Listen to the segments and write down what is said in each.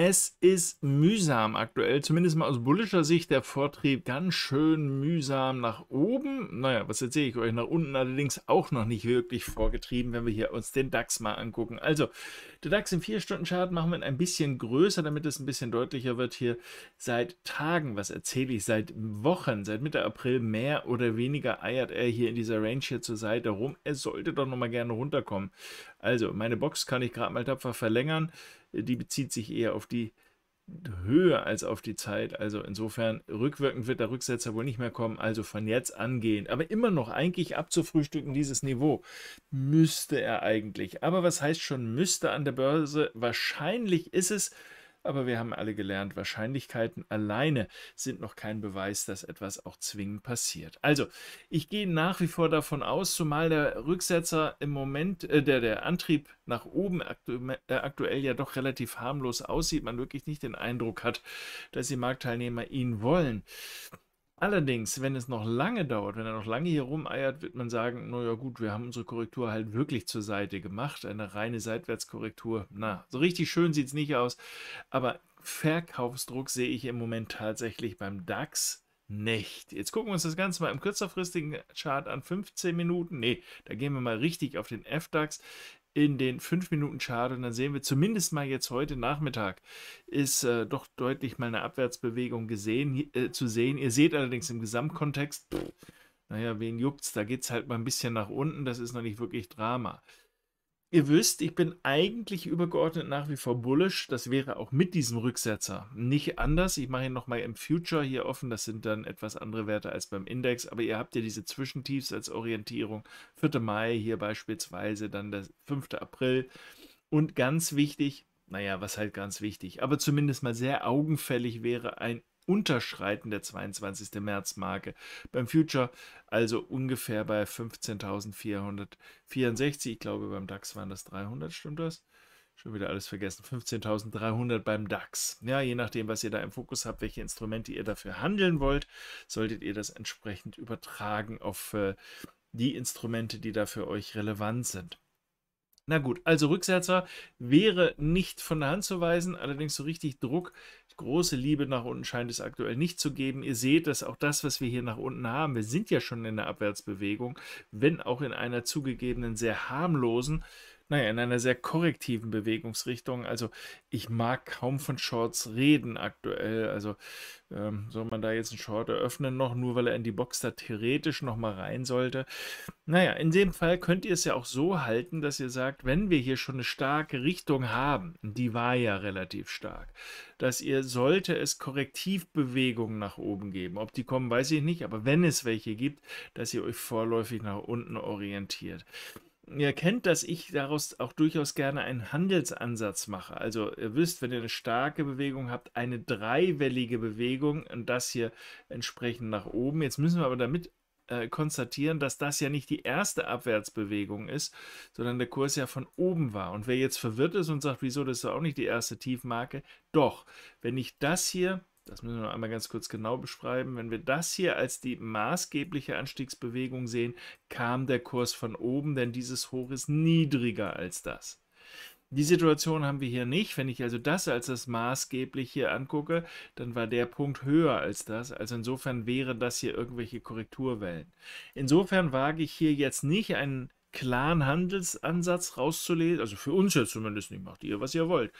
Es ist mühsam aktuell, zumindest mal aus bullischer Sicht, der Vortrieb ganz schön mühsam nach oben. Naja, was erzähle ich euch? Nach unten allerdings auch noch nicht wirklich vorgetrieben, wenn wir hier uns den DAX mal angucken. Also, der DAX im 4-Stunden-Chart machen wir ein bisschen größer, damit es ein bisschen deutlicher wird hier. Seit Tagen, was erzähle ich, seit Wochen, seit Mitte April mehr oder weniger eiert er hier in dieser Range hier zur Seite rum. Er sollte doch nochmal gerne runterkommen. Also, meine Box kann ich gerade mal tapfer verlängern die bezieht sich eher auf die Höhe als auf die Zeit. Also insofern rückwirkend wird der Rücksetzer wohl nicht mehr kommen. Also von jetzt angehend. Aber immer noch eigentlich abzufrühstücken, dieses Niveau müsste er eigentlich. Aber was heißt schon müsste an der Börse? Wahrscheinlich ist es aber wir haben alle gelernt, Wahrscheinlichkeiten alleine sind noch kein Beweis, dass etwas auch zwingend passiert. Also, ich gehe nach wie vor davon aus, zumal der Rücksetzer im Moment, äh, der, der Antrieb nach oben aktu äh, aktuell ja doch relativ harmlos aussieht, man wirklich nicht den Eindruck hat, dass die Marktteilnehmer ihn wollen. Allerdings, wenn es noch lange dauert, wenn er noch lange hier rumeiert, wird man sagen, naja gut, wir haben unsere Korrektur halt wirklich zur Seite gemacht, eine reine Seitwärtskorrektur. Na, so richtig schön sieht es nicht aus, aber Verkaufsdruck sehe ich im Moment tatsächlich beim DAX nicht. Jetzt gucken wir uns das Ganze mal im kürzerfristigen Chart an, 15 Minuten. Nee, da gehen wir mal richtig auf den F-DAX in den 5 Minuten Chart und dann sehen wir zumindest mal jetzt heute Nachmittag ist äh, doch deutlich mal eine Abwärtsbewegung gesehen, äh, zu sehen. Ihr seht allerdings im Gesamtkontext, pff, naja, wen juckt's, da geht's halt mal ein bisschen nach unten, das ist noch nicht wirklich Drama. Ihr wisst, ich bin eigentlich übergeordnet nach wie vor bullish. Das wäre auch mit diesem Rücksetzer nicht anders. Ich mache ihn nochmal im Future hier offen. Das sind dann etwas andere Werte als beim Index. Aber ihr habt ja diese Zwischentiefs als Orientierung. 4. Mai hier beispielsweise, dann der 5. April. Und ganz wichtig, naja, was halt ganz wichtig, aber zumindest mal sehr augenfällig wäre ein Unterschreiten der 22. März-Marke. Beim Future also ungefähr bei 15.464. Ich glaube, beim DAX waren das 300, stimmt das? Schon wieder alles vergessen. 15.300 beim DAX. Ja, je nachdem, was ihr da im Fokus habt, welche Instrumente ihr dafür handeln wollt, solltet ihr das entsprechend übertragen auf äh, die Instrumente, die da für euch relevant sind. Na gut, also Rücksetzer wäre nicht von der Hand zu weisen, allerdings so richtig Druck große Liebe nach unten scheint es aktuell nicht zu geben. Ihr seht, dass auch das, was wir hier nach unten haben, wir sind ja schon in der Abwärtsbewegung, wenn auch in einer zugegebenen sehr harmlosen, naja, in einer sehr korrektiven Bewegungsrichtung. Also ich mag kaum von Shorts reden aktuell. Also ähm, soll man da jetzt einen Short eröffnen noch, nur weil er in die Box da theoretisch nochmal rein sollte? Naja, in dem Fall könnt ihr es ja auch so halten, dass ihr sagt, wenn wir hier schon eine starke Richtung haben, die war ja relativ stark, dass ihr, sollte es Korrektivbewegungen nach oben geben. Ob die kommen, weiß ich nicht, aber wenn es welche gibt, dass ihr euch vorläufig nach unten orientiert ihr kennt, dass ich daraus auch durchaus gerne einen Handelsansatz mache. Also ihr wisst, wenn ihr eine starke Bewegung habt, eine dreiwellige Bewegung und das hier entsprechend nach oben. Jetzt müssen wir aber damit äh, konstatieren, dass das ja nicht die erste Abwärtsbewegung ist, sondern der Kurs ja von oben war. Und wer jetzt verwirrt ist und sagt, wieso, das ist auch nicht die erste Tiefmarke. Doch, wenn ich das hier das müssen wir noch einmal ganz kurz genau beschreiben. Wenn wir das hier als die maßgebliche Anstiegsbewegung sehen, kam der Kurs von oben, denn dieses Hoch ist niedriger als das. Die Situation haben wir hier nicht. Wenn ich also das als das maßgebliche hier angucke, dann war der Punkt höher als das. Also insofern wären das hier irgendwelche Korrekturwellen. Insofern wage ich hier jetzt nicht einen klaren Handelsansatz rauszulesen. Also für uns jetzt zumindest nicht. Macht ihr, was ihr wollt.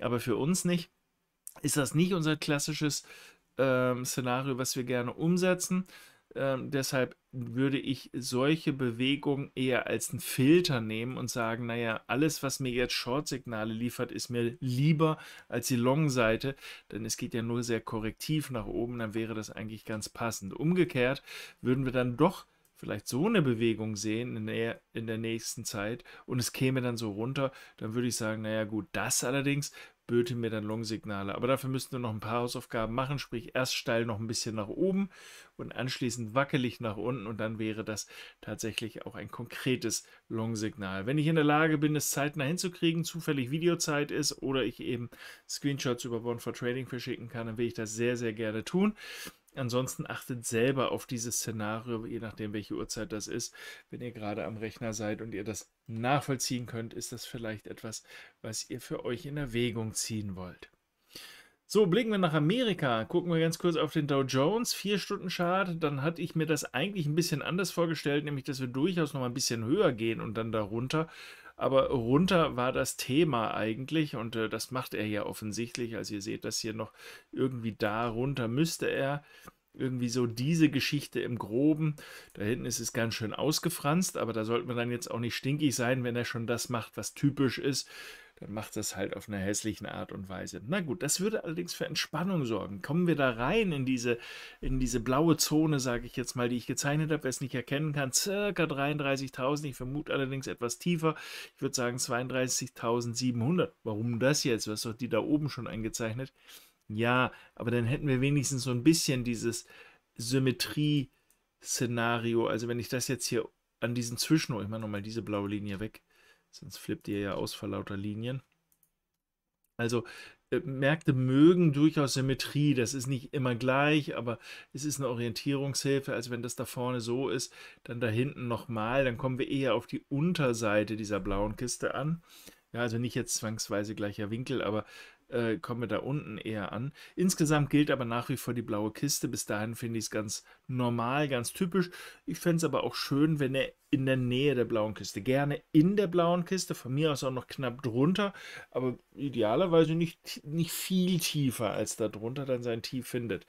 Aber für uns nicht ist das nicht unser klassisches ähm, Szenario, was wir gerne umsetzen. Ähm, deshalb würde ich solche Bewegungen eher als einen Filter nehmen und sagen, naja, alles, was mir jetzt Short-Signale liefert, ist mir lieber als die Long-Seite, denn es geht ja nur sehr korrektiv nach oben, dann wäre das eigentlich ganz passend. Umgekehrt würden wir dann doch vielleicht so eine Bewegung sehen in der, in der nächsten Zeit und es käme dann so runter, dann würde ich sagen, naja gut, das allerdings böte mir dann Long-Signale. Aber dafür müssten wir noch ein paar Hausaufgaben machen, sprich erst steil noch ein bisschen nach oben und anschließend wackelig nach unten und dann wäre das tatsächlich auch ein konkretes Long-Signal. Wenn ich in der Lage bin, es zeitnah hinzukriegen, zufällig Videozeit ist oder ich eben Screenshots über Bond for Trading verschicken kann, dann will ich das sehr, sehr gerne tun. Ansonsten achtet selber auf dieses Szenario, je nachdem, welche Uhrzeit das ist. Wenn ihr gerade am Rechner seid und ihr das nachvollziehen könnt, ist das vielleicht etwas, was ihr für euch in Erwägung ziehen wollt. So, blicken wir nach Amerika. Gucken wir ganz kurz auf den Dow Jones, 4-Stunden-Chart. Dann hatte ich mir das eigentlich ein bisschen anders vorgestellt, nämlich dass wir durchaus noch mal ein bisschen höher gehen und dann darunter. Aber runter war das Thema eigentlich und äh, das macht er ja offensichtlich. Also ihr seht das hier noch irgendwie da runter müsste er. Irgendwie so diese Geschichte im Groben. Da hinten ist es ganz schön ausgefranst, aber da sollte man dann jetzt auch nicht stinkig sein, wenn er schon das macht, was typisch ist dann macht das halt auf einer hässlichen Art und Weise. Na gut, das würde allerdings für Entspannung sorgen. Kommen wir da rein in diese, in diese blaue Zone, sage ich jetzt mal, die ich gezeichnet habe, wer es nicht erkennen kann, circa 33.000, ich vermute allerdings etwas tiefer, ich würde sagen 32.700. Warum das jetzt? Was hat die da oben schon eingezeichnet? Ja, aber dann hätten wir wenigstens so ein bisschen dieses Symmetrie-Szenario. Also wenn ich das jetzt hier an diesen Zwischenrohr, ich mache nochmal diese blaue Linie weg, Sonst flippt ihr ja aus vor lauter Linien. Also äh, Märkte mögen durchaus Symmetrie, das ist nicht immer gleich, aber es ist eine Orientierungshilfe. Also wenn das da vorne so ist, dann da hinten nochmal, dann kommen wir eher auf die Unterseite dieser blauen Kiste an. Ja, also nicht jetzt zwangsweise gleicher Winkel, aber äh, kommen wir da unten eher an. Insgesamt gilt aber nach wie vor die blaue Kiste. Bis dahin finde ich es ganz normal, ganz typisch. Ich fände es aber auch schön, wenn er in der Nähe der blauen Kiste, gerne in der blauen Kiste, von mir aus auch noch knapp drunter, aber idealerweise nicht, nicht viel tiefer als da drunter dann sein Tief findet.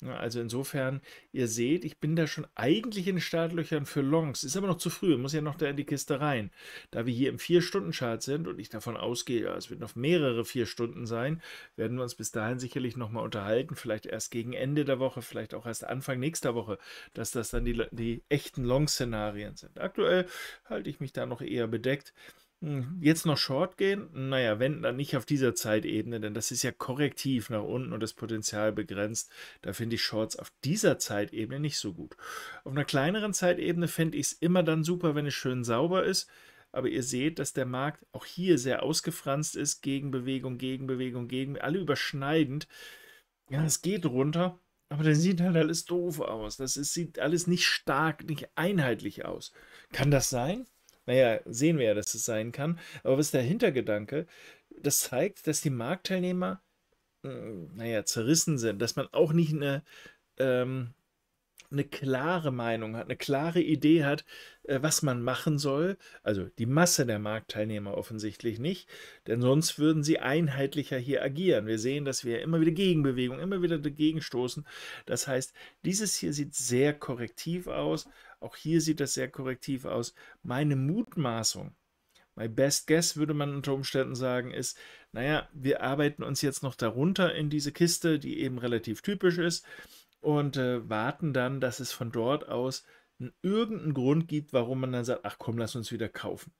Ne, also insofern, ihr seht, ich bin da schon eigentlich in den Startlöchern für Longs. Ist aber noch zu früh, muss ja noch da in die Kiste rein. Da wir hier im 4-Stunden-Chart sind und ich davon ausgehe, es wird noch mehrere 4 Stunden sein, werden wir uns bis dahin sicherlich nochmal unterhalten. Vielleicht erst gegen Ende der Woche, vielleicht auch erst Anfang nächster Woche, dass das dann die, die echten Long-Szenarien sind. Aktuell halte ich mich da noch eher bedeckt. Hm, jetzt noch Short gehen? Naja, wenn, dann nicht auf dieser Zeitebene, denn das ist ja korrektiv nach unten und das Potenzial begrenzt. Da finde ich Shorts auf dieser Zeitebene nicht so gut. Auf einer kleineren Zeitebene fände ich es immer dann super, wenn es schön sauber ist. Aber ihr seht, dass der Markt auch hier sehr ausgefranst ist. Gegenbewegung, Gegenbewegung, gegen, alle überschneidend. Ja, es geht runter, aber dann sieht halt alles doof aus. Das ist, sieht alles nicht stark, nicht einheitlich aus. Kann das sein? Naja, sehen wir ja, dass es sein kann. Aber was ist der Hintergedanke? Das zeigt, dass die Marktteilnehmer, äh, naja, zerrissen sind, dass man auch nicht eine, ähm, eine klare Meinung hat, eine klare Idee hat, äh, was man machen soll. Also die Masse der Marktteilnehmer offensichtlich nicht, denn sonst würden sie einheitlicher hier agieren. Wir sehen, dass wir immer wieder Gegenbewegung, immer wieder dagegen stoßen. Das heißt, dieses hier sieht sehr korrektiv aus, auch hier sieht das sehr korrektiv aus. Meine Mutmaßung, my best guess würde man unter Umständen sagen, ist, naja, wir arbeiten uns jetzt noch darunter in diese Kiste, die eben relativ typisch ist, und äh, warten dann, dass es von dort aus irgendeinen Grund gibt, warum man dann sagt, ach komm, lass uns wieder kaufen.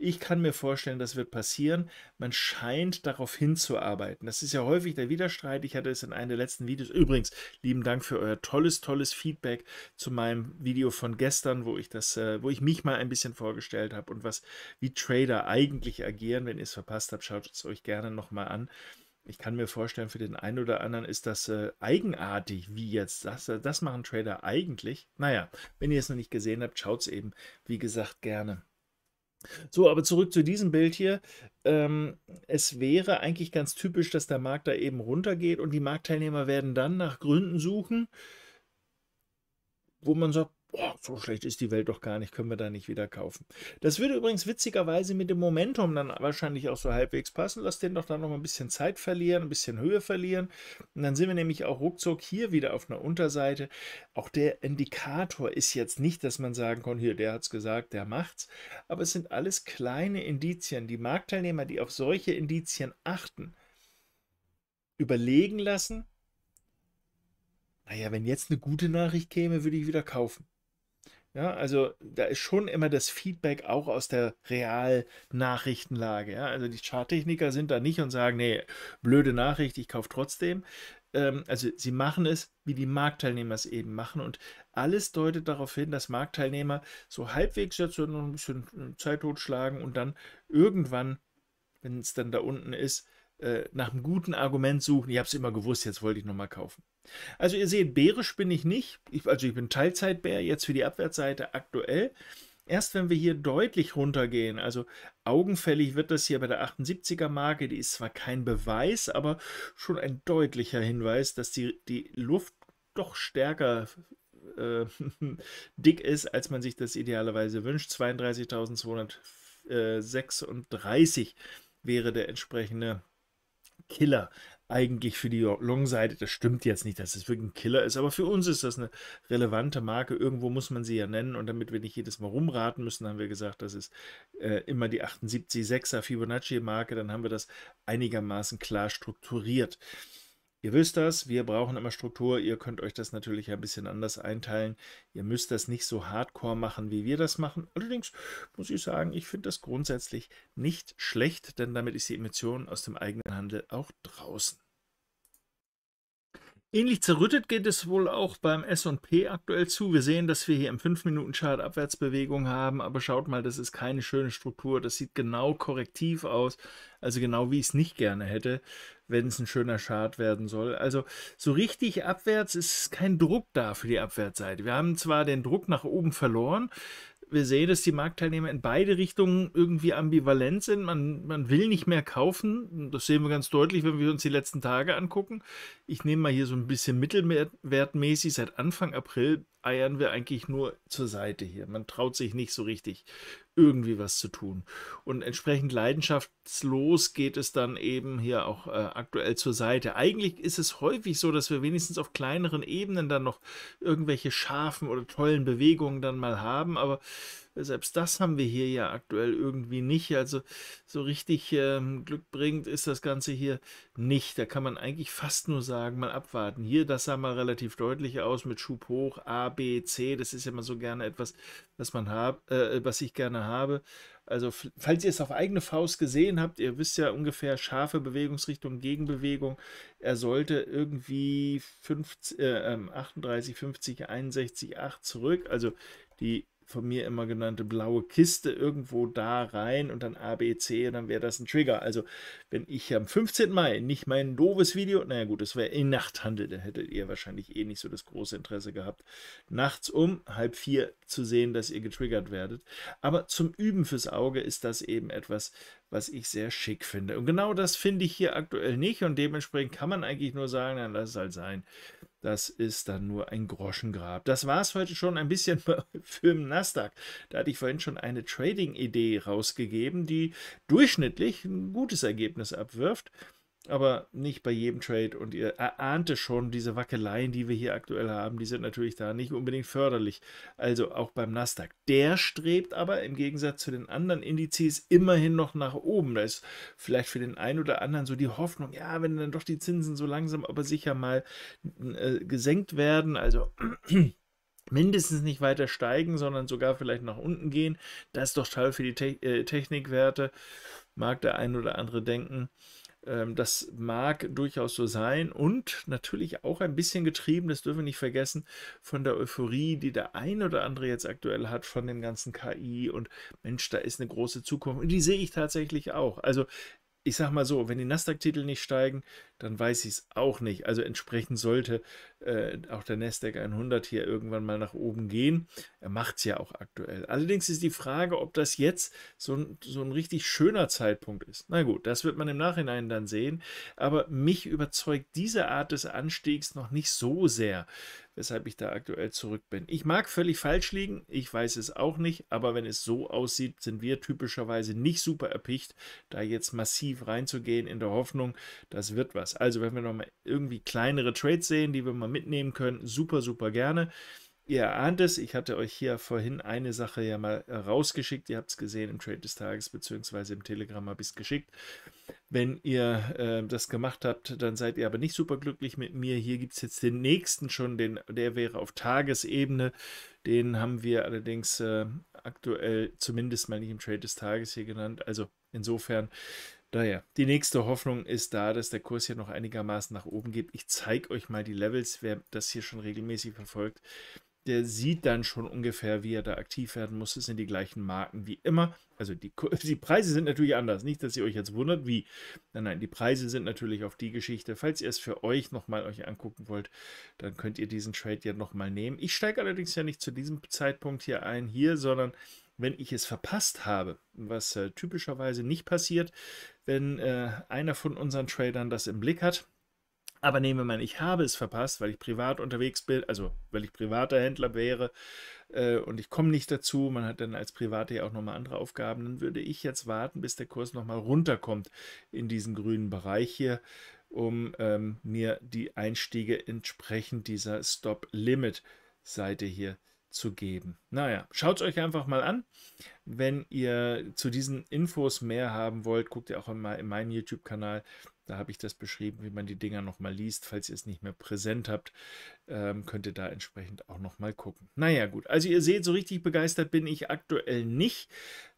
Ich kann mir vorstellen, das wird passieren. Man scheint darauf hinzuarbeiten. Das ist ja häufig der Widerstreit. Ich hatte es in einem der letzten Videos. Übrigens, lieben Dank für euer tolles, tolles Feedback zu meinem Video von gestern, wo ich das, äh, wo ich mich mal ein bisschen vorgestellt habe und was wie Trader eigentlich agieren. Wenn ihr es verpasst habt, schaut es euch gerne nochmal an ich kann mir vorstellen, für den einen oder anderen ist das äh, eigenartig, wie jetzt das, das machen Trader eigentlich. Naja, wenn ihr es noch nicht gesehen habt, schaut es eben, wie gesagt, gerne. So, aber zurück zu diesem Bild hier. Ähm, es wäre eigentlich ganz typisch, dass der Markt da eben runtergeht und die Marktteilnehmer werden dann nach Gründen suchen, wo man sagt, boah, so schlecht ist die Welt doch gar nicht, können wir da nicht wieder kaufen. Das würde übrigens witzigerweise mit dem Momentum dann wahrscheinlich auch so halbwegs passen. Lass den doch dann noch mal ein bisschen Zeit verlieren, ein bisschen Höhe verlieren. Und dann sind wir nämlich auch ruckzuck hier wieder auf einer Unterseite. Auch der Indikator ist jetzt nicht, dass man sagen kann, hier, der hat es gesagt, der macht's. Aber es sind alles kleine Indizien. Die Marktteilnehmer, die auf solche Indizien achten, überlegen lassen, naja, wenn jetzt eine gute Nachricht käme, würde ich wieder kaufen. Ja, also da ist schon immer das Feedback auch aus der Real-Nachrichtenlage. Ja? Also die Charttechniker sind da nicht und sagen, nee, blöde Nachricht, ich kaufe trotzdem. Ähm, also sie machen es, wie die Marktteilnehmer es eben machen. Und alles deutet darauf hin, dass Marktteilnehmer so halbwegs jetzt noch ein bisschen Zeit totschlagen und dann irgendwann, wenn es dann da unten ist, äh, nach einem guten Argument suchen. Ich habe es immer gewusst, jetzt wollte ich nochmal kaufen. Also ihr seht, bärisch bin ich nicht. Ich, also ich bin Teilzeitbär jetzt für die Abwärtsseite aktuell. Erst wenn wir hier deutlich runtergehen, also augenfällig wird das hier bei der 78er Marke, die ist zwar kein Beweis, aber schon ein deutlicher Hinweis, dass die, die Luft doch stärker äh, dick ist, als man sich das idealerweise wünscht. 32.236 wäre der entsprechende Killer eigentlich für die Long-Seite. Das stimmt jetzt nicht, dass es wirklich ein Killer ist, aber für uns ist das eine relevante Marke. Irgendwo muss man sie ja nennen und damit wir nicht jedes Mal rumraten müssen, haben wir gesagt, das ist äh, immer die 786 er Fibonacci-Marke. Dann haben wir das einigermaßen klar strukturiert. Ihr wisst das, wir brauchen immer Struktur. Ihr könnt euch das natürlich ein bisschen anders einteilen. Ihr müsst das nicht so hardcore machen, wie wir das machen. Allerdings muss ich sagen, ich finde das grundsätzlich nicht schlecht, denn damit ist die Emission aus dem eigenen Handel auch draußen. Ähnlich zerrüttet geht es wohl auch beim S&P aktuell zu. Wir sehen, dass wir hier im 5-Minuten-Chart Abwärtsbewegung haben, aber schaut mal, das ist keine schöne Struktur. Das sieht genau korrektiv aus, also genau wie ich es nicht gerne hätte wenn es ein schöner Chart werden soll. Also so richtig abwärts ist kein Druck da für die Abwärtsseite. Wir haben zwar den Druck nach oben verloren, wir sehen, dass die Marktteilnehmer in beide Richtungen irgendwie ambivalent sind. Man, man will nicht mehr kaufen. Das sehen wir ganz deutlich, wenn wir uns die letzten Tage angucken. Ich nehme mal hier so ein bisschen mittelwertmäßig. Seit Anfang April eiern wir eigentlich nur zur Seite hier. Man traut sich nicht so richtig irgendwie was zu tun. Und entsprechend leidenschaftslos geht es dann eben hier auch äh, aktuell zur Seite. Eigentlich ist es häufig so, dass wir wenigstens auf kleineren Ebenen dann noch irgendwelche scharfen oder tollen Bewegungen dann mal haben, aber selbst das haben wir hier ja aktuell irgendwie nicht. Also so richtig ähm, Glück ist das Ganze hier nicht. Da kann man eigentlich fast nur sagen, mal abwarten. Hier, das sah mal relativ deutlich aus mit Schub hoch, A, B, C. Das ist ja immer so gerne etwas, was, man hab, äh, was ich gerne habe. Also falls ihr es auf eigene Faust gesehen habt, ihr wisst ja ungefähr scharfe Bewegungsrichtung, Gegenbewegung. Er sollte irgendwie 50, äh, 38, 50, 61, 8 zurück. Also die von mir immer genannte blaue Kiste irgendwo da rein und dann ABC und dann wäre das ein Trigger. Also wenn ich am 15. Mai nicht mein doofes Video, naja gut, es wäre eh Nachthandel, da hättet ihr wahrscheinlich eh nicht so das große Interesse gehabt, nachts um halb vier zu sehen, dass ihr getriggert werdet. Aber zum Üben fürs Auge ist das eben etwas, was ich sehr schick finde. Und genau das finde ich hier aktuell nicht und dementsprechend kann man eigentlich nur sagen, dann lass es halt sein. Das ist dann nur ein Groschengrab. Das war es heute schon ein bisschen für den Nasdaq. Da hatte ich vorhin schon eine Trading-Idee rausgegeben, die durchschnittlich ein gutes Ergebnis abwirft aber nicht bei jedem Trade. Und ihr erahnte schon, diese Wackeleien, die wir hier aktuell haben, die sind natürlich da nicht unbedingt förderlich. Also auch beim Nasdaq. Der strebt aber im Gegensatz zu den anderen Indizes immerhin noch nach oben. Da ist vielleicht für den einen oder anderen so die Hoffnung, ja, wenn dann doch die Zinsen so langsam, aber sicher mal äh, gesenkt werden, also mindestens nicht weiter steigen, sondern sogar vielleicht nach unten gehen. Das ist doch toll für die Te äh, Technikwerte, mag der ein oder andere denken. Ähm, das mag durchaus so sein und natürlich auch ein bisschen getrieben, das dürfen wir nicht vergessen, von der Euphorie, die der ein oder andere jetzt aktuell hat, von dem ganzen KI und Mensch, da ist eine große Zukunft. Und die sehe ich tatsächlich auch. Also ich sag mal so, wenn die Nasdaq-Titel nicht steigen, dann weiß ich es auch nicht. Also entsprechend sollte äh, auch der Nasdaq 100 hier irgendwann mal nach oben gehen. Er macht es ja auch aktuell. Allerdings ist die Frage, ob das jetzt so ein, so ein richtig schöner Zeitpunkt ist. Na gut, das wird man im Nachhinein dann sehen. Aber mich überzeugt diese Art des Anstiegs noch nicht so sehr weshalb ich da aktuell zurück bin. Ich mag völlig falsch liegen, ich weiß es auch nicht, aber wenn es so aussieht, sind wir typischerweise nicht super erpicht, da jetzt massiv reinzugehen in der Hoffnung, das wird was. Also wenn wir nochmal irgendwie kleinere Trades sehen, die wir mal mitnehmen können, super, super gerne. Ihr ahnt es, ich hatte euch hier vorhin eine Sache ja mal äh, rausgeschickt. Ihr habt es gesehen im Trade des Tages, beziehungsweise im Telegram habe ich es geschickt. Wenn ihr äh, das gemacht habt, dann seid ihr aber nicht super glücklich mit mir. Hier gibt es jetzt den nächsten schon, den, der wäre auf Tagesebene. Den haben wir allerdings äh, aktuell zumindest mal nicht im Trade des Tages hier genannt. Also insofern naja, die nächste Hoffnung ist da, dass der Kurs hier noch einigermaßen nach oben geht. Ich zeige euch mal die Levels, wer das hier schon regelmäßig verfolgt der sieht dann schon ungefähr, wie er da aktiv werden muss. Es sind die gleichen Marken wie immer. Also die, die Preise sind natürlich anders. Nicht, dass ihr euch jetzt wundert, wie. Nein, nein, die Preise sind natürlich auf die Geschichte. Falls ihr es für euch nochmal euch angucken wollt, dann könnt ihr diesen Trade ja nochmal nehmen. Ich steige allerdings ja nicht zu diesem Zeitpunkt hier ein, hier, sondern wenn ich es verpasst habe, was äh, typischerweise nicht passiert, wenn äh, einer von unseren Tradern das im Blick hat, aber nehmen wir mal, ich habe es verpasst, weil ich privat unterwegs bin, also weil ich privater Händler wäre äh, und ich komme nicht dazu. Man hat dann als Private ja auch nochmal andere Aufgaben. Dann würde ich jetzt warten, bis der Kurs nochmal runterkommt in diesen grünen Bereich hier, um ähm, mir die Einstiege entsprechend dieser Stop-Limit-Seite hier zu geben. Naja, schaut es euch einfach mal an. Wenn ihr zu diesen Infos mehr haben wollt, guckt ihr auch mal in meinen YouTube-Kanal. Da habe ich das beschrieben, wie man die Dinger nochmal liest. Falls ihr es nicht mehr präsent habt, ähm, könnt ihr da entsprechend auch nochmal gucken. Naja, gut. Also ihr seht, so richtig begeistert bin ich aktuell nicht.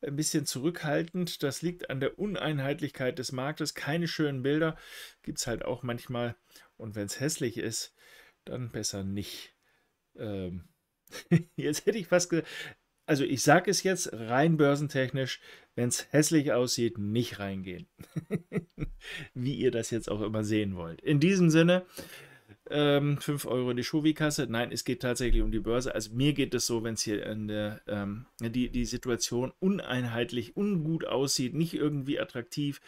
Ein bisschen zurückhaltend. Das liegt an der Uneinheitlichkeit des Marktes. Keine schönen Bilder. Gibt es halt auch manchmal. Und wenn es hässlich ist, dann besser nicht. Ähm, Jetzt hätte ich fast gesagt, also ich sage es jetzt rein börsentechnisch, wenn es hässlich aussieht, nicht reingehen. Wie ihr das jetzt auch immer sehen wollt. In diesem Sinne, ähm, 5 Euro in die Schuvi-Kasse. Nein, es geht tatsächlich um die Börse. Also mir geht es so, wenn es hier in der, ähm, die, die Situation uneinheitlich, ungut aussieht, nicht irgendwie attraktiv,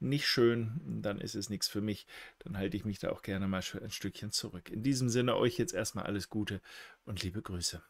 nicht schön, dann ist es nichts für mich. Dann halte ich mich da auch gerne mal ein Stückchen zurück. In diesem Sinne euch jetzt erstmal alles Gute und liebe Grüße.